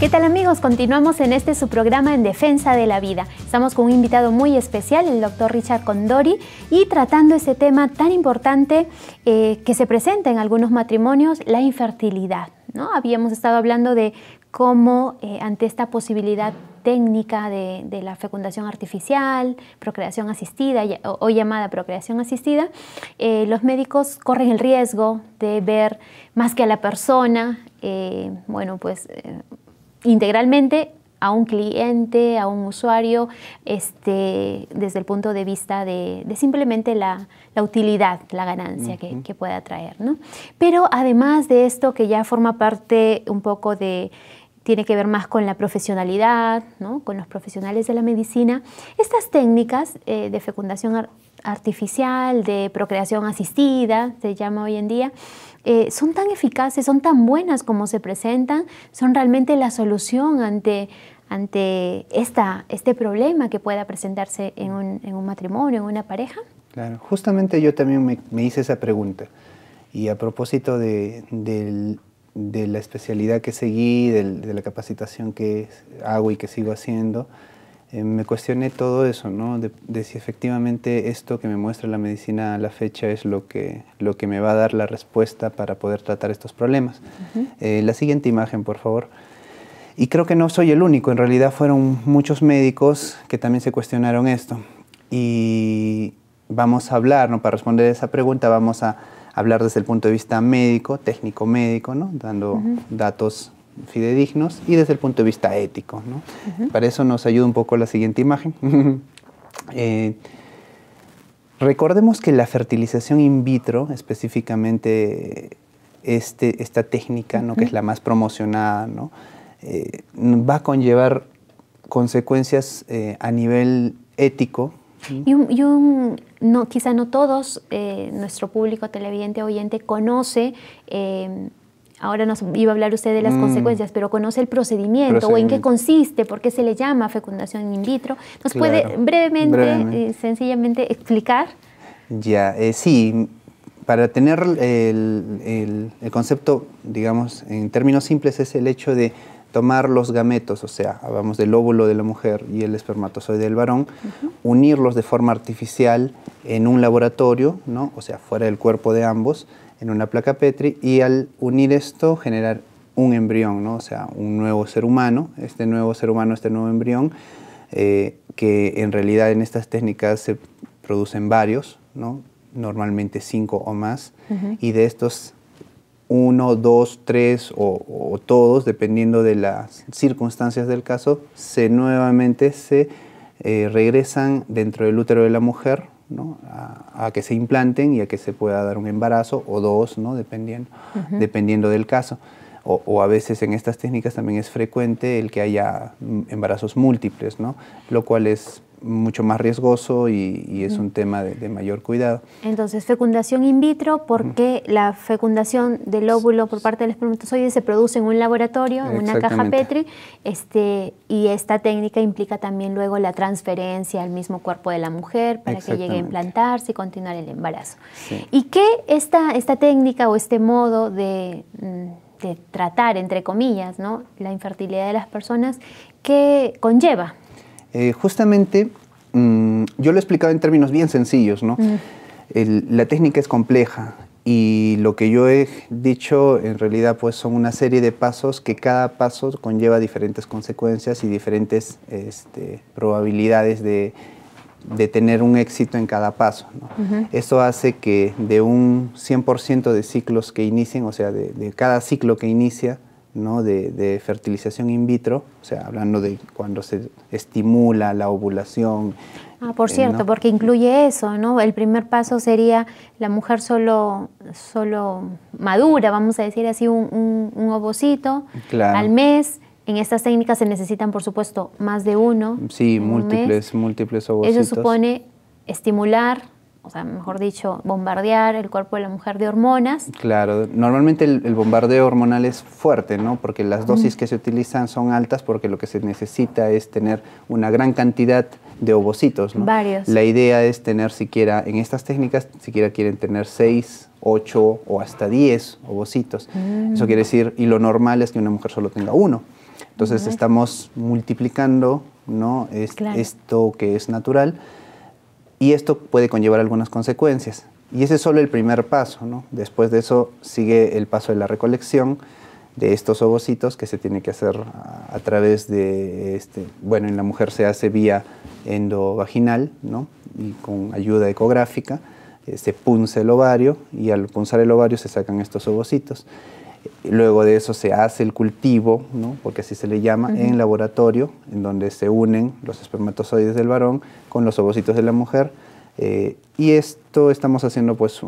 ¿Qué tal amigos? Continuamos en este su programa en defensa de la vida. Estamos con un invitado muy especial, el doctor Richard Condori, y tratando ese tema tan importante eh, que se presenta en algunos matrimonios, la infertilidad. ¿no? Habíamos estado hablando de cómo eh, ante esta posibilidad técnica de, la fecundación artificial, procreación asistida o, llamada procreación asistida, eh, los médicos corren el riesgo de ver más que a la persona, bueno, pues integralmente a un cliente, a un usuario, este, desde el punto de vista de, simplemente la, la, utilidad, la ganancia que, pueda traer. Pero además de esto que ya forma parte un poco de, tiene que ver más con la profesionalidad, ¿no? con los profesionales de la medicina, estas técnicas eh, de fecundación artificial, de procreación asistida, se llama hoy en día, eh, son tan eficaces, son tan buenas como se presentan, son realmente la solución ante, este problema que pueda presentarse en un, matrimonio, en una pareja? Claro, justamente yo también me, hice esa pregunta. Y a propósito de, la especialidad que seguí, de la capacitación que hago y que sigo haciendo, eh, me cuestioné todo eso, ¿no? De, si efectivamente esto que me muestra la medicina a la fecha es lo que, lo que me va a dar la respuesta para poder tratar estos problemas. Eh, la siguiente imagen, por favor. Y creo que no soy el único, en realidad fueron muchos médicos que también se cuestionaron esto. Y vamos a hablar, ¿no? para responder esa pregunta, vamos a hablar desde el punto de vista médico, técnico médico, ¿no? dando datos fidedignos y desde el punto de vista ético. Para eso nos ayuda un poco la siguiente imagen. Eh, recordemos que la fertilización in vitro, específicamente este, esta técnica, ¿no? que es la más promocionada, eh, va a conllevar consecuencias eh, a nivel ético. no, quizá no todos, nuestro público televidente oyente conoce ahora nos iba a hablar usted de las mm. consecuencias, pero conoce el procedimiento, o en qué consiste, por qué se le llama fecundación in vitro. ¿Nos puede brevemente, eh, sencillamente explicar? Ya, eh, sí, para tener el, concepto, digamos, en términos simples, es el hecho de tomar los gametos, o sea, hablamos del óvulo de la mujer y el espermatozoide del varón, unirlos de forma artificial en un laboratorio, ¿no? o sea, fuera del cuerpo de ambos, en una placa Petri, y al unir esto generar un embrión, ¿no? o sea, un nuevo ser humano, este nuevo ser humano, este nuevo embrión, eh, que en realidad en estas técnicas se producen varios, ¿no? normalmente cinco o más, y de estos uno, dos, tres o, todos, dependiendo de las circunstancias del caso, se nuevamente se eh, regresan dentro del útero de la mujer ¿no? a, que se implanten y a que se pueda dar un embarazo o dos, ¿no? dependiendo, dependiendo del caso. O, a veces en estas técnicas también es frecuente el que haya mm, embarazos múltiples, ¿no? lo cual es mucho más riesgoso y, es un tema de, mayor cuidado. Entonces, fecundación in vitro, porque la fecundación del óvulo por parte del espermatozoide se produce en un laboratorio, en una caja Petri, este, y esta técnica implica también luego la transferencia al mismo cuerpo de la mujer para que llegue a implantarse y continuar el embarazo. ¿Y qué esta, esta técnica o este modo de... Mm, de tratar, entre comillas, ¿no? la infertilidad de las personas, que conlleva eh, justamente, mm, yo lo he explicado en términos bien sencillos, ¿no? Mm. la técnica es compleja y lo que yo he dicho en realidad pues son una serie de pasos que cada paso conlleva diferentes consecuencias y diferentes este, probabilidades de, tener un éxito en cada paso. ¿no? Eso hace que de un 100% de ciclos que inicien, o sea, de cada ciclo que inicia, ¿no? De, fertilización in vitro, o sea, hablando de cuando se estimula la ovulación. Ah, por eh, cierto, porque incluye eso, ¿no? El primer paso sería la mujer solo, solo madura, vamos a decir así, un, ovocito al mes. En estas técnicas se necesitan, por supuesto, más de uno. Sí, múltiples, múltiples ovocitos. Eso supone estimular o sea, mejor dicho, bombardear el cuerpo de la mujer de hormonas. Claro, normalmente el, bombardeo hormonal es fuerte, ¿no? Porque las dosis que se utilizan son altas porque lo que se necesita es tener una gran cantidad de ovocitos, ¿no? Varios. La idea es tener siquiera, en estas técnicas, siquiera quieren tener seis 8 o hasta 10 ovocitos. Mm. Eso quiere decir, y lo normal es que una mujer solo tenga uno. Entonces estamos multiplicando ¿no? esto que es natural y esto puede conllevar algunas consecuencias. Y ese es solo el primer paso. ¿no? Después de eso sigue el paso de la recolección de estos ovocitos que se tiene que hacer a, través de, este, bueno, en la mujer se hace vía endovaginal, ¿no? Y con ayuda ecográfica, se este, punza el ovario y al punzar el ovario se sacan estos ovocitos. Luego de eso se hace el cultivo, porque así se le llama, en laboratorio, en donde se unen los espermatozoides del varón con los ovocitos de la mujer. Eh, y esto estamos haciendo, pues,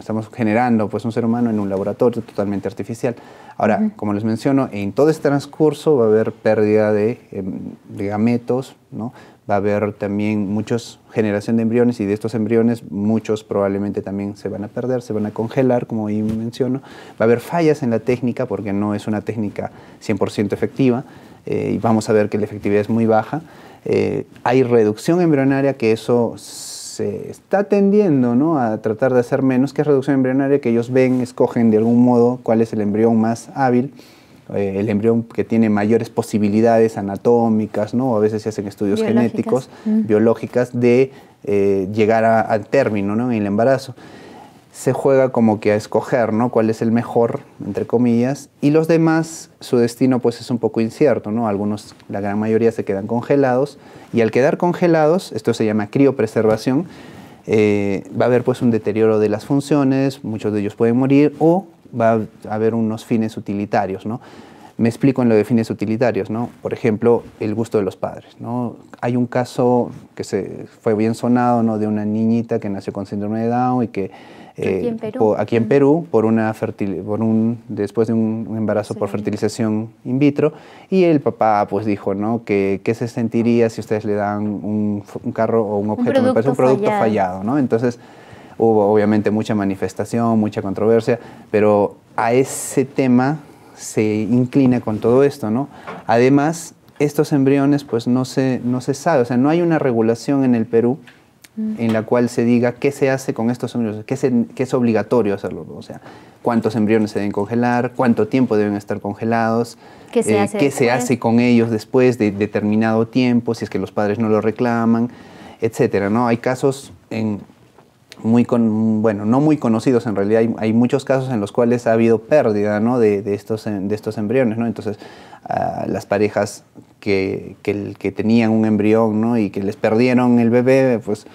estamos generando, pues, un ser humano en un laboratorio totalmente artificial. Ahora, como les menciono, en todo este transcurso va a haber pérdida de em, gametos, ¿no? va a haber también muchas generación de embriones y de estos embriones muchos probablemente también se van a perder, se van a congelar, como ahí menciono. Va a haber fallas en la técnica porque no es una técnica 100% efectiva eh, y vamos a ver que la efectividad es muy baja. Eh, hay reducción embrionaria que eso se está tendiendo ¿no? a tratar de hacer menos que es reducción embrionaria que ellos ven, escogen de algún modo cuál es el embrión más hábil eh, el embrión que tiene mayores posibilidades anatómicas, ¿no? A veces se hacen estudios genéticos, mm. biológicas, de eh, llegar al término, ¿no? En el embarazo. Se juega como que a escoger, ¿no? Cuál es el mejor, entre comillas, y los demás, su destino pues es un poco incierto, ¿no? Algunos, la gran mayoría se quedan congelados, y al quedar congelados, esto se llama criopreservación, eh, va a haber pues un deterioro de las funciones, muchos de ellos pueden morir o va a haber unos fines utilitarios, ¿no? Me explico en lo de fines utilitarios, ¿no? Por ejemplo, el gusto de los padres, ¿no? Hay un caso que se fue bien sonado, ¿no? De una niñita que nació con síndrome de Down y que aquí, en eh, Perú. una por un, después de un, embarazo por fertilización in vitro, y el papá pues dijo, ¿no? Que, qué se sentiría si ustedes le dan un, carro o un objeto, me parece un producto fallado, fallado ¿no? Entonces hubo obviamente mucha manifestación, mucha controversia, pero a ese tema se inclina con todo esto, ¿no? Además, estos embriones pues no se, no se sabe, o sea, no hay una regulación en el Perú en la cual se diga qué se hace con estos embriones, qué, es obligatorio hacerlo, o sea, cuántos embriones se deben congelar, cuánto tiempo deben estar congelados, qué se, eh, hace, qué se hace, con ellos después de determinado tiempo, si es que los padres no lo reclaman, etcétera, ¿no? Hay casos en, muy con, bueno, no muy conocidos en realidad, hay, muchos casos en los cuales ha habido pérdida de, estos, em, de estos embriones, ¿no? Entonces, ah, las parejas que, tenían un embrión ¿no? y que les perdieron el bebé, pues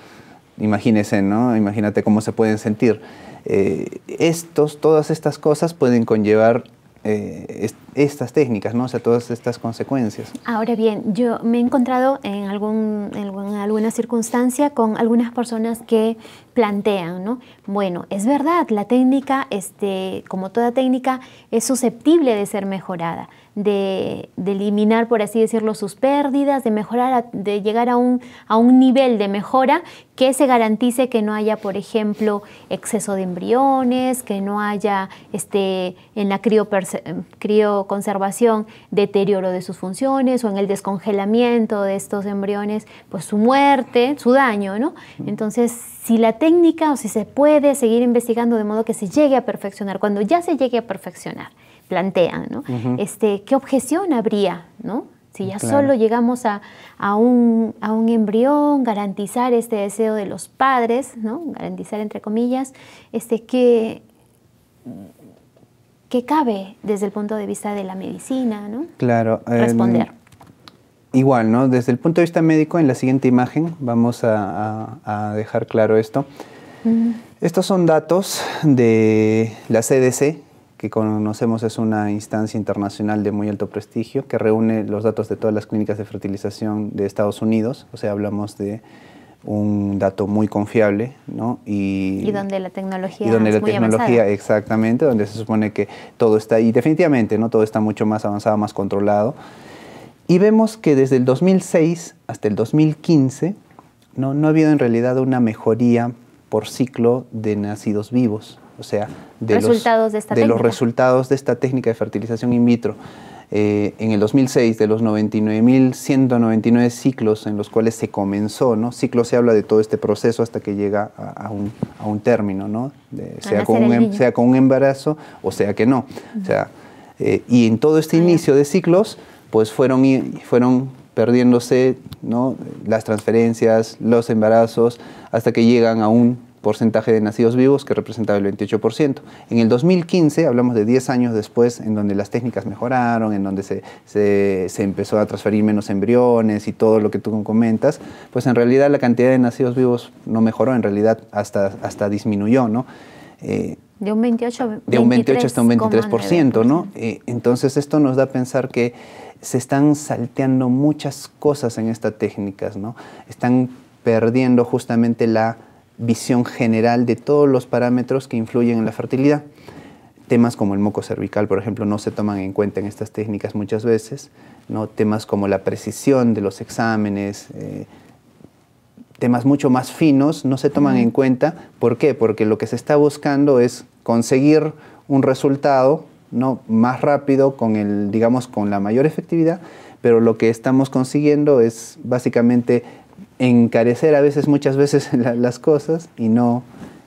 imagínense, ¿no? Imagínate cómo se pueden sentir. Eh, estos, todas estas cosas pueden conllevar eh, estas técnicas, o sea, todas estas consecuencias. Ahora bien, yo me he encontrado en, algún, en alguna circunstancia con algunas personas que plantean, ¿no? Bueno, es verdad, la técnica, este, como toda técnica, es susceptible de ser mejorada de, eliminar, por así decirlo, sus pérdidas, de mejorar, de llegar a un, a un nivel de mejora que se garantice que no haya, por ejemplo, exceso de embriones, que no haya este, en la eh, crioconservación deterioro de sus funciones o en el descongelamiento de estos embriones, pues su muerte, su daño, ¿no? Entonces, si la técnica o si se puede seguir investigando de modo que se llegue a perfeccionar, cuando ya se llegue a perfeccionar, plantean, ¿no? este, ¿Qué objeción habría, ¿no? Si ya solo llegamos a, un, embrión, garantizar este deseo de los padres, ¿no? garantizar entre comillas, este, qué qué cabe desde el punto de vista de la medicina ¿no? claro, em, responder. igual, ¿no? desde el punto de vista médico, en la siguiente imagen vamos a, dejar claro esto. Estos son datos de la CDC, que conocemos es una instancia internacional de muy alto prestigio que reúne los datos de todas las clínicas de fertilización de Estados Unidos, o sea, hablamos de un dato muy confiable, ¿no? Y, donde la tecnología es y donde la tecnología exactamente, donde se supone que todo está y definitivamente, ¿no? Todo está mucho más avanzado, más controlado. Y vemos que desde el 2006 hasta el 2015 no, no ha habido en realidad una mejoría por ciclo de nacidos vivos o sea, de, los, resultados de esta técnica de fertilización in vitro. Eh, en el 2006, de los 99.199 ciclos en los cuales se comenzó, ¿no? Ciclo se habla de todo este proceso hasta que llega a, un, término, ¿no? Em, sea, con un, embarazo o sea que no. o sea, eh, y en todo este inicio de ciclos, pues fueron, fueron perdiéndose ¿no? las transferencias, los embarazos, hasta que llegan a un porcentaje de nacidos vivos que representaba el 28%. En el 2015, hablamos de 10 años después, en donde las técnicas mejoraron, en donde se, empezó a transferir menos embriones y todo lo que tú comentas, pues en realidad la cantidad de nacidos vivos no mejoró, en realidad hasta, hasta disminuyó, ¿no? Eh, de un 28, de un 28 hasta un 23%, ¿no? Eh, entonces esto nos da a pensar que se están salteando muchas cosas en estas técnicas, ¿no? Están perdiendo justamente la visión general de todos los parámetros que influyen en la fertilidad. Temas como el moco cervical, por ejemplo, no se toman en cuenta en estas técnicas muchas veces. ¿no? Temas como la precisión de los exámenes, eh, temas mucho más finos, no se toman en cuenta. ¿Por qué? Porque lo que se está buscando es conseguir un resultado ¿no? más rápido, con el, digamos, con la mayor efectividad, pero lo que estamos consiguiendo es básicamente encarecer a veces, muchas veces las cosas y no,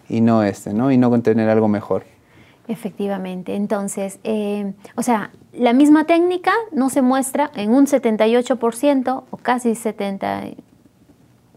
y no este, ¿no? Y no contener algo mejor. Efectivamente, entonces, eh, o sea, la misma técnica no se muestra en un 78% o casi 70,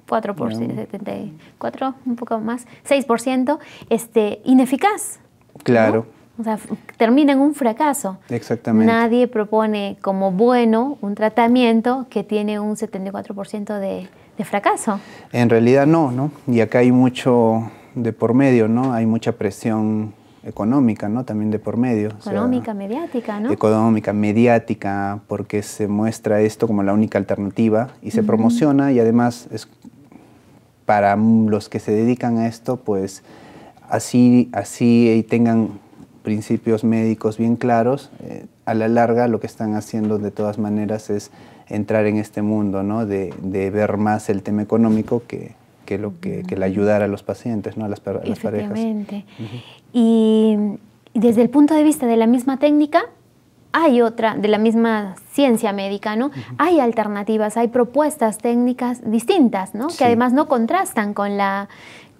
74, un poco más, 6%, este, ineficaz. Claro. O sea, termina en un fracaso. Exactamente. Nadie propone como bueno un tratamiento que tiene un 74% de, fracaso. En realidad no, ¿no? Y acá hay mucho de por medio, ¿no? Hay mucha presión económica, ¿no? También de por medio. Económica, mediática, ¿no? Económica, mediática, porque se muestra esto como la única alternativa y se promociona y además es para los que se dedican a esto, pues así, así eh, tengan principios médicos bien claros, eh, a la larga lo que están haciendo de todas maneras es entrar en este mundo, ¿no? de, de ver más el tema económico que, lo que, el ayudar a los pacientes, ¿no? a las, parejas. Exactamente. Y desde el punto de vista de la misma técnica, hay otra, de la misma ciencia médica, ¿no? Hay alternativas, hay propuestas técnicas distintas, ¿no? Que además no contrastan con la,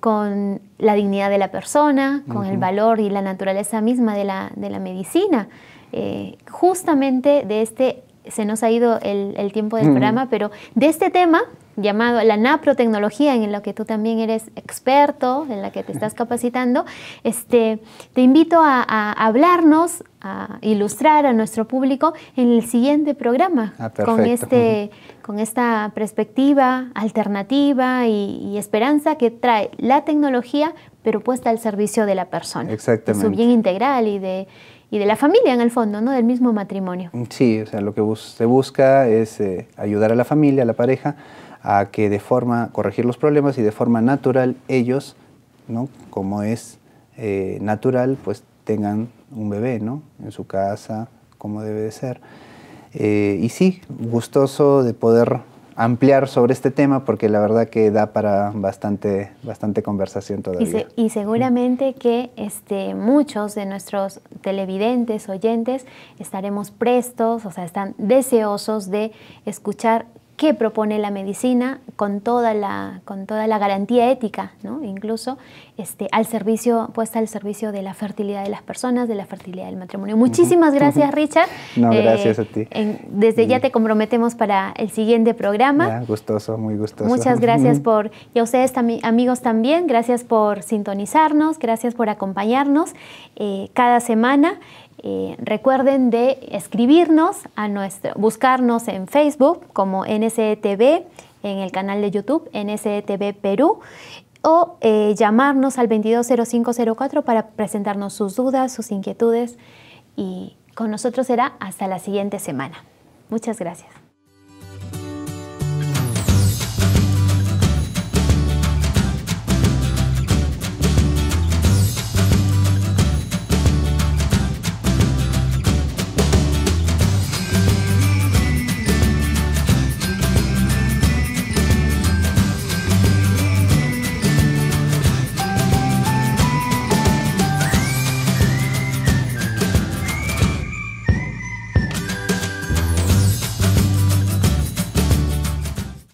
con la dignidad de la persona, con el valor y la naturaleza misma de la, de la medicina. Eh, justamente de este, se nos ha ido el, el tiempo del programa, pero de este tema llamado la naprotecnología, en la que tú también eres experto, en la que te estás capacitando, este, te invito a, hablarnos, a ilustrar a nuestro público en el siguiente programa, ah, con, este, con esta perspectiva alternativa y, esperanza que trae la tecnología, pero puesta al servicio de la persona, Exactamente. de su bien integral y de, y de la familia en el fondo, ¿no? Del mismo matrimonio. Sí, o sea, lo que se busca es eh, ayudar a la familia, a la pareja, a que de forma, corregir los problemas y de forma natural ellos, ¿no? como es eh, natural, pues tengan un bebé ¿no? en su casa, como debe de ser. Eh, y sí, gustoso de poder ampliar sobre este tema porque la verdad que da para bastante, bastante conversación todavía. Y, seguramente que este, muchos de nuestros televidentes, oyentes, estaremos prestos, o sea, están deseosos de escuchar qué propone la medicina con toda la, con toda la garantía ética, ¿no? incluso este, al servicio, puesta al servicio de la fertilidad de las personas, de la fertilidad del matrimonio. Muchísimas gracias, Richard. No, eh, gracias a ti. desde ya te comprometemos para el siguiente programa. gustoso, muy gustoso. Muchas gracias por, y a ustedes también amigos también, gracias por sintonizarnos, gracias por acompañarnos eh, cada semana. Eh, recuerden de escribirnos a nuestro, buscarnos en Facebook como NCTV, e en el canal de YouTube NCTV e Perú o eh, llamarnos al 220504 para presentarnos sus dudas, sus inquietudes y con nosotros será hasta la siguiente semana. Muchas gracias.